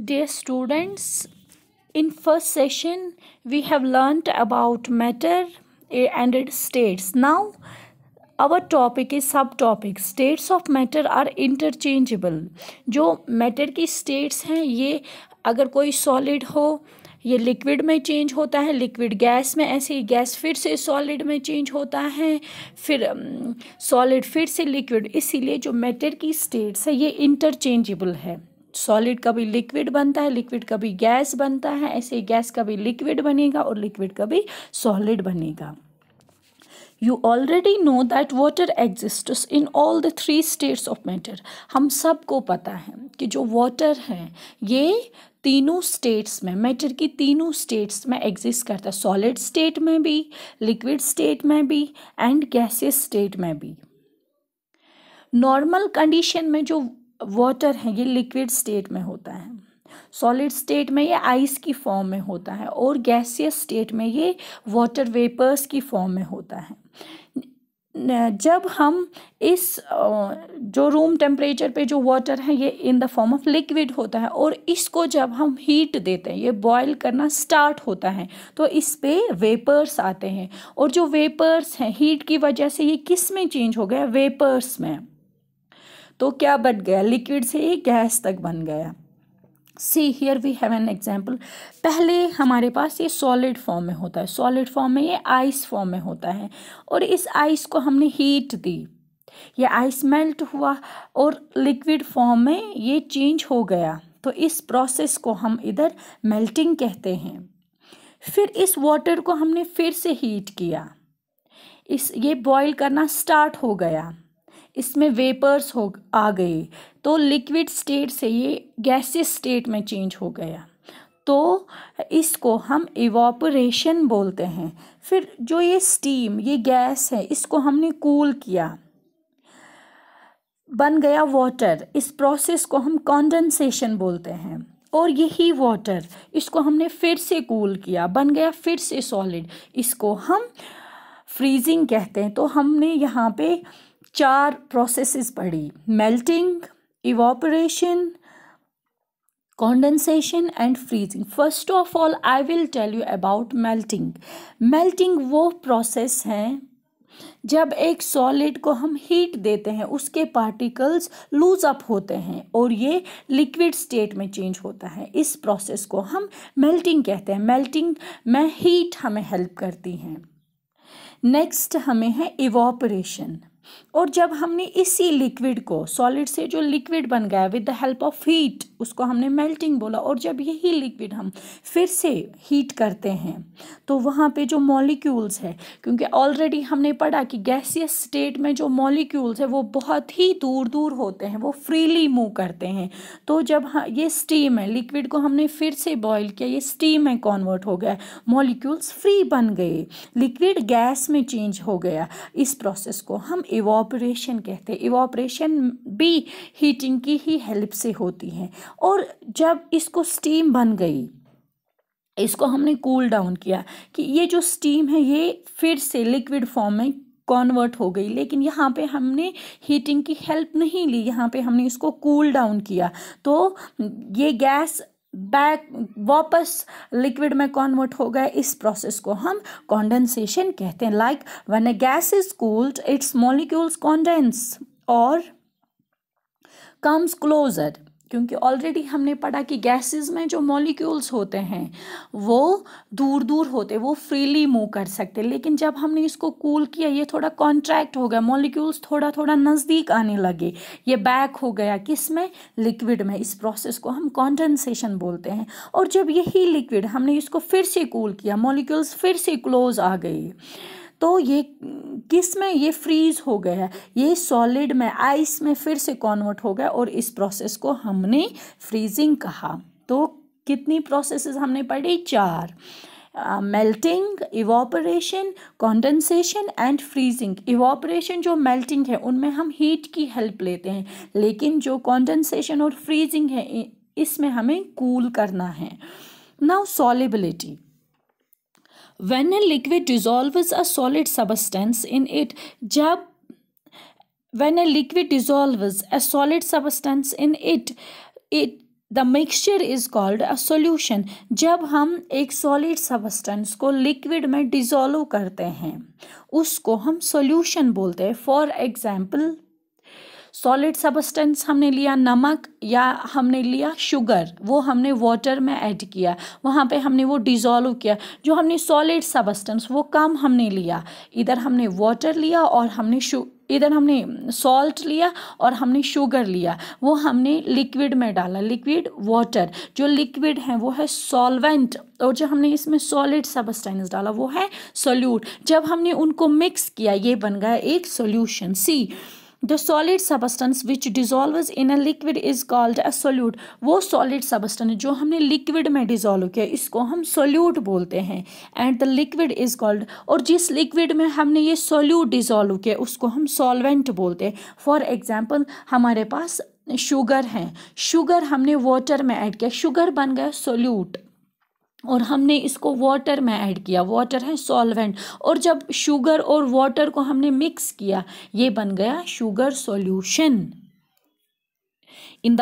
Dear students, in first session we have learnt about matter and its states. Now our topic is subtopic. States of matter are interchangeable. jo matter ki states hain ye agar koi solid ho ये liquid में change होता है liquid gas में ऐसे ही gas फिर से solid में change होता है फिर सॉलिड फिर से लिक्विड इसीलिए जो मैटर की स्टेट्स है ये इंटरचेंजेबल है सॉलिड कभी लिक्विड बनता है लिक्विड कभी गैस बनता है ऐसे गैस कभी लिक्विड बनेगा और लिक्विड कभी सॉलिड बनेगा you already know that water exist in all the three states of matter हम सबको पता है कि जो वाटर है ये तीनों स्टेट्स में मैटर की तीनों स्टेट्स में एग्जिस्ट करता है सॉलिड स्टेट में भी लिक्विड स्टेट में भी एंड गैसेस स्टेट में भी नॉर्मल कंडीशन में जो वाटर है ये लिक्विड स्टेट में होता है सॉलिड स्टेट में ये आइस की फॉर्म में होता है और गैसियस स्टेट में ये वाटर वेपर्स की फॉर्म में होता है जब हम इस जो रूम टेम्परेचर पे जो वाटर है ये in the form of liquid होता है और इसको जब हम हीट देते हैं ये बॉयल करना स्टार्ट होता है तो इस पे वेपर्स आते हैं और जो वेपर्स हैं हीट की वजह से ये किस में चेंज हो गया वेपर्स में तो क्या बन गया लिक्विड से ये गैस तक बन गया see here we have an example पहले हमारे पास ये सॉलिड फॉर्म में होता है सॉलिड फॉर्म में ये आइस फॉर्म में होता है और इस आइस को हमने हीट दी ये आइस मेल्ट हुआ और लिक्विड फॉर्म में ये चेंज हो गया तो इस प्रोसेस को हम इधर मेल्टिंग कहते हैं फिर इस वाटर को हमने फिर से हीट किया इस ये बॉईल करना स्टार्ट हो गया इसमें वेपर्स हो आ गए तो लिक्विड स्टेट से ये गैसेस स्टेट में चेंज हो गया तो इसको हम इवापोरेशन बोलते हैं फिर जो ये स्टीम ये गैस है इसको हमने कूल किया बन गया वाटर इस प्रोसेस को हम कॉन्डेंसेशन बोलते हैं और यही वाटर इसको हमने फिर से कूल किया बन गया फिर से सॉलिड इसको हम फ्रीजिंग कहते हैं तो हमने यहाँ पे चार प्रोसेसेस पढ़ी melting evaporation condensation and freezing first of all I will tell you about melting melting वो प्रोसेस हैं जब एक सॉलिड को हम हीट देते हैं उसके पार्टिकल्स लूज अप होते हैं और ये लिक्विड स्टेट में चेंज होता है इस प्रोसेस को हम मेल्टिंग कहते हैं मेल्टिंग में हीट हमें हेल्प करती हैं नेक्स्ट हमें है इवापोरेशन और जब हमने इसी लिक्विड को सॉलिड से जो लिक्विड बन गया with the help of heat उसको हमने मेल्टिंग बोला और जब यही लिक्विड हम फिर से हीट करते हैं तो वहाँ पे जो मॉलिक्यूल्स है क्योंकि ऑलरेडी हमने पढ़ा कि गैसियस स्टेट में जो मॉलिक्यूल्स है वो बहुत ही दूर दूर होते हैं वो फ्रीली मूव करते हैं तो जब हाँ ये स्टीम है लिक्विड को हमने फिर से बॉयल किया ये स्टीम में कॉन्वर्ट हो गया मॉलिक्यूल्स फ्री बन गए लिक्विड गैस में चेंज हो गया इस प्रोसेस को हम इवापोरेशन कहते हैं इवापोरेशन भी हीटिंग की ही हेल्प से होती है और जब इसको स्टीम बन गई इसको हमने कूल डाउन किया कि ये जो स्टीम है ये फिर से लिक्विड फॉर्म में कॉन्वर्ट हो गई लेकिन यहाँ पे हमने हीटिंग की हेल्प नहीं ली यहाँ पे हमने इसको कूल cool डाउन किया तो ये गैस बैक वापस लिक्विड में कॉन्वर्ट हो गए इस प्रोसेस को हम कॉन्डेंसेशन कहते हैं like when a gas is cooled its molecules condense और कम्स क्लोजर क्योंकि ऑलरेडी हमने पढ़ा कि गैसेस में जो मॉलिक्यूल्स होते हैं वो दूर दूर होते वो फ्रीली मूव कर सकते लेकिन जब हमने इसको कूल किया ये थोड़ा कॉन्ट्रैक्ट हो गया मॉलिक्यूल्स थोड़ा थोड़ा नज़दीक आने लगे ये बैक हो गया किस में लिक्विड में इस प्रोसेस को हम कॉन्डेंसेशन बोलते हैं और जब यही लिक्विड हमने इसको फिर से कूल किया मॉलिक्यूल्स फिर से क्लोज आ गए तो ये किस में ये फ्रीज हो गया ये सॉलिड में आइस में फिर से कॉन्वर्ट हो गया और इस प्रोसेस को हमने फ्रीजिंग कहा तो कितनी प्रोसेसेस हमने पढ़ी चार melting evaporation condensation and freezing evaporation जो मेल्टिंग है उनमें हम हीट की हेल्प लेते हैं लेकिन जो कॉन्डेंसेशन और फ्रीजिंग है इसमें हमें कूल cool करना है now solubility When a liquid dissolves a solid substance in it, जब when a liquid dissolves a solid substance in it, it the mixture is called a solution जब हम एक सॉलिड सबस्टेंस को liquid में dissolve करते हैं उसको हम सोल्यूशन बोलते हैं फॉर एग्जाम्पल सॉलिड सबस्टेंस हमने लिया नमक या हमने लिया शुगर वो हमने वाटर में ऐड किया वहाँ पे हमने वो डिज़ोल्व किया जो हमने सॉलिड सबस्टेंस वो कम हमने लिया इधर हमने वाटर लिया और हमने शु इधर हमने सॉल्ट लिया और हमने शुगर लिया वो हमने लिक्विड में डाला लिक्विड वाटर जो लिक्विड है वो है सॉल्वेंट और जो हमने इसमें सॉलिड सबस्टेंस डाला वो है सोल्यूट जब हमने उनको मिक्स किया ये बन गया एक solution see the solid substance which dissolve in a liquid is called a solute वो सॉलिड सबस्टेंस जो हमने लिक्विड में डिजॉल्व किया इसको हम सोल्यूट बोलते हैं and the liquid is called और जिस लिक्विड में हमने ये सोल्यूट डिजोल्व किया उसको हम सॉल्वेंट बोलते हैं फॉर एग्ज़ाम्पल हमारे पास शुगर है शुगर हमने वाटर में ऐड किया शुगर बन गया सोल्यूट और हमने इसको वाटर में ऐड किया वाटर है सॉल्वेंट और जब शुगर और वाटर को हमने मिक्स किया ये बन गया sugar solution in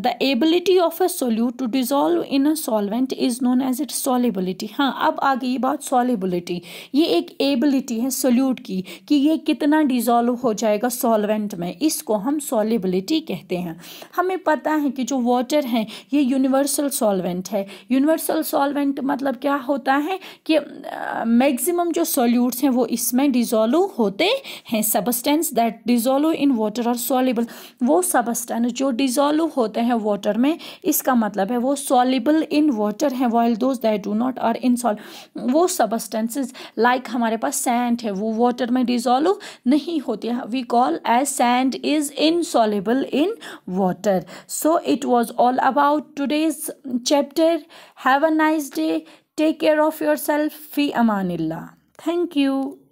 the ability of a solute to dissolve in a dissolve is known as it known हाँ अब आ गई बात solubility ये एक एबिलिटी है सोल्यूट की कि ये कितना डिज़ोल्व हो जाएगा सॉल्वेंट में इसको हम सॉलिबिलिटी कहते हैं हमें पता है कि जो वाटर है ये यूनिवर्सल सॉलवेंट है यूनिवर्सल सॉलवेंट मतलब क्या होता है कि मैक्सिमम uh, जो सोल्यूट हैं वो इसमें डिज़ोल्व होते हैं substance that dissolve in water are soluble वो सब सबस्टेंस जो डिज़ोल्व होते हैं वाटर में इसका मतलब है वो सॉलिबल इन वाटर हैं while those that do not are insoluble वो सबस्टेंसेज लाइक like हमारे पास सैंड है वो वाटर में डिज़ोल्व नहीं होती है we call as sand is insoluble in water so it was all about today's chapter have a nice day take care of yourself फ़ी अमानिल्ला थैंक यू